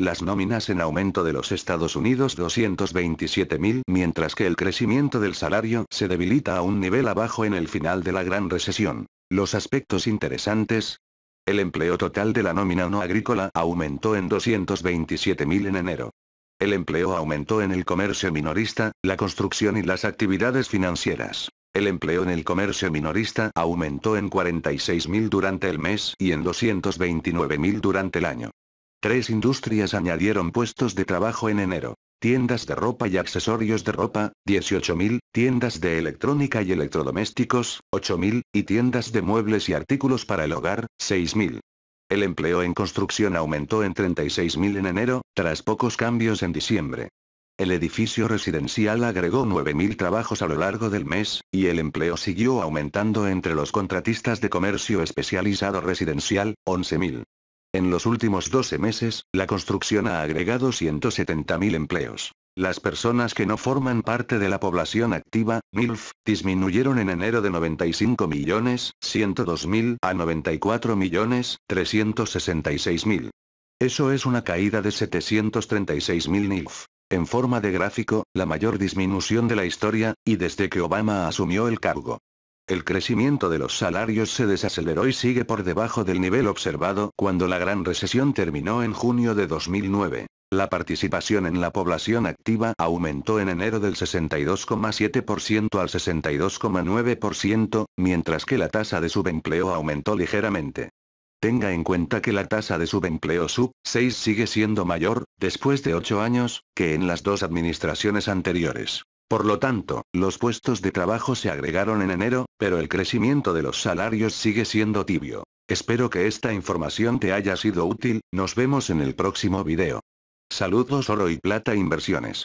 las nóminas en aumento de los Estados Unidos 227.000 mientras que el crecimiento del salario se debilita a un nivel abajo en el final de la gran recesión. Los aspectos interesantes. El empleo total de la nómina no agrícola aumentó en 227.000 en enero. El empleo aumentó en el comercio minorista, la construcción y las actividades financieras. El empleo en el comercio minorista aumentó en 46.000 durante el mes y en 229.000 durante el año. Tres industrias añadieron puestos de trabajo en enero. Tiendas de ropa y accesorios de ropa, 18.000, tiendas de electrónica y electrodomésticos, 8.000, y tiendas de muebles y artículos para el hogar, 6.000. El empleo en construcción aumentó en 36.000 en enero, tras pocos cambios en diciembre. El edificio residencial agregó 9.000 trabajos a lo largo del mes, y el empleo siguió aumentando entre los contratistas de comercio especializado residencial, 11.000. En los últimos 12 meses, la construcción ha agregado 170.000 empleos. Las personas que no forman parte de la población activa, MILF, disminuyeron en enero de 95 millones, 102 a 94 millones, 366 Eso es una caída de 736.000 mil NILF. En forma de gráfico, la mayor disminución de la historia, y desde que Obama asumió el cargo el crecimiento de los salarios se desaceleró y sigue por debajo del nivel observado cuando la gran recesión terminó en junio de 2009. La participación en la población activa aumentó en enero del 62,7% al 62,9%, mientras que la tasa de subempleo aumentó ligeramente. Tenga en cuenta que la tasa de subempleo sub 6 sigue siendo mayor, después de 8 años, que en las dos administraciones anteriores. Por lo tanto, los puestos de trabajo se agregaron en enero, pero el crecimiento de los salarios sigue siendo tibio. Espero que esta información te haya sido útil, nos vemos en el próximo video. Saludos Oro y Plata Inversiones.